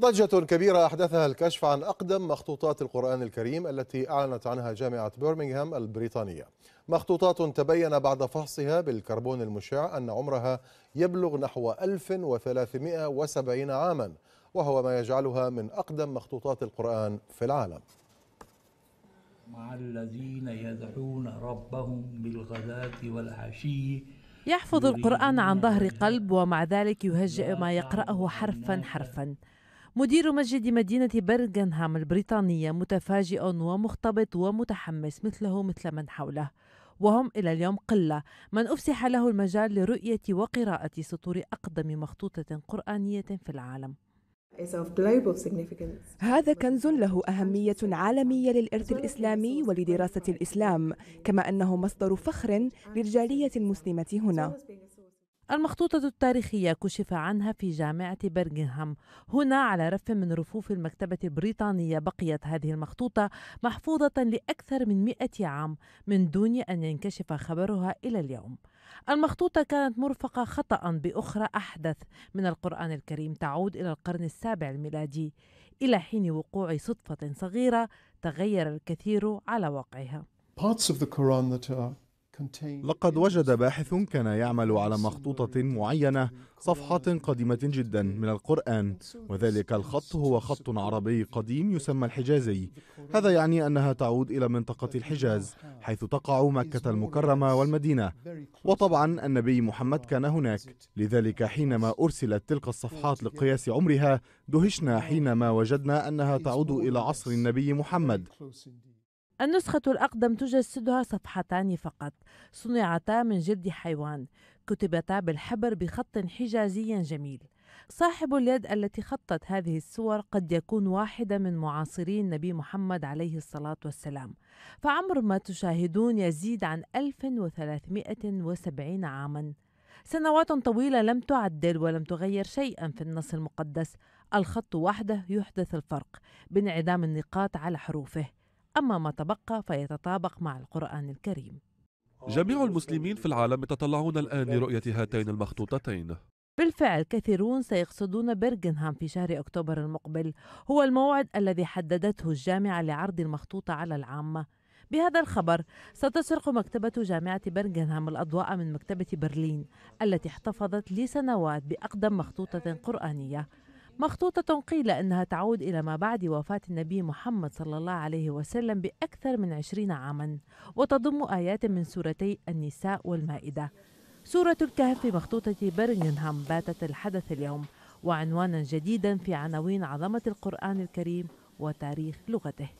ضجة كبيرة أحدثها الكشف عن أقدم مخطوطات القرآن الكريم التي أعلنت عنها جامعة بيرمنغهام البريطانية مخطوطات تبين بعد فحصها بالكربون المشع أن عمرها يبلغ نحو 1370 عاما وهو ما يجعلها من أقدم مخطوطات القرآن في العالم مع الذين يدعون ربهم بالغداة والعشي يحفظ القرآن عن ظهر قلب ومع ذلك يهجئ ما يقرأه حرفا حرفا مدير مسجد مدينة برغنهام البريطانية متفاجئ ومختبط ومتحمس مثله مثل من حوله وهم إلى اليوم قلة من أفسح له المجال لرؤية وقراءة سطور أقدم مخطوطة قرآنية في العالم هذا كنز له أهمية عالمية للإرث الإسلامي ولدراسة الإسلام كما أنه مصدر فخر للجالية المسلمة هنا المخطوطة التاريخية كشف عنها في جامعة برغنهام هنا على رف من رفوف المكتبة البريطانية بقيت هذه المخطوطة محفوظة لأكثر من مئة عام من دون أن ينكشف خبرها إلى اليوم المخطوطة كانت مرفقة خطأ بأخرى أحدث من القرآن الكريم تعود إلى القرن السابع الميلادي إلى حين وقوع صدفة صغيرة تغير الكثير على واقعها Parts of the Quran that are لقد وجد باحث كان يعمل على مخطوطة معينة صفحة قديمة جدا من القرآن وذلك الخط هو خط عربي قديم يسمى الحجازي هذا يعني أنها تعود إلى منطقة الحجاز حيث تقع مكة المكرمة والمدينة وطبعا النبي محمد كان هناك لذلك حينما أرسلت تلك الصفحات لقياس عمرها دهشنا حينما وجدنا أنها تعود إلى عصر النبي محمد النسخة الأقدم تجسدها صفحتان فقط صنعتا من جلد حيوان كتبتا بالحبر بخط حجازي جميل صاحب اليد التي خطت هذه الصور قد يكون واحدا من معاصري النبي محمد عليه الصلاة والسلام فعمر ما تشاهدون يزيد عن 1370 عاما سنوات طويلة لم تعدل ولم تغير شيئا في النص المقدس الخط وحده يحدث الفرق بانعدام النقاط على حروفه أما ما تبقى فيتطابق مع القرآن الكريم جميع المسلمين في العالم يتطلعون الآن لرؤية هاتين المخطوطتين بالفعل كثيرون سيقصدون بيرغنهام في شهر أكتوبر المقبل هو الموعد الذي حددته الجامعة لعرض المخطوطة على العامة بهذا الخبر ستسرق مكتبة جامعة برغنهام الأضواء من مكتبة برلين التي احتفظت لسنوات بأقدم مخطوطة قرآنية مخطوطة قيل أنها تعود إلى ما بعد وفاة النبي محمد صلى الله عليه وسلم بأكثر من عشرين عاما وتضم آيات من سورتي النساء والمائدة سورة الكهف في مخطوطة برنينهام باتت الحدث اليوم وعنوانا جديدا في عناوين عظمة القرآن الكريم وتاريخ لغته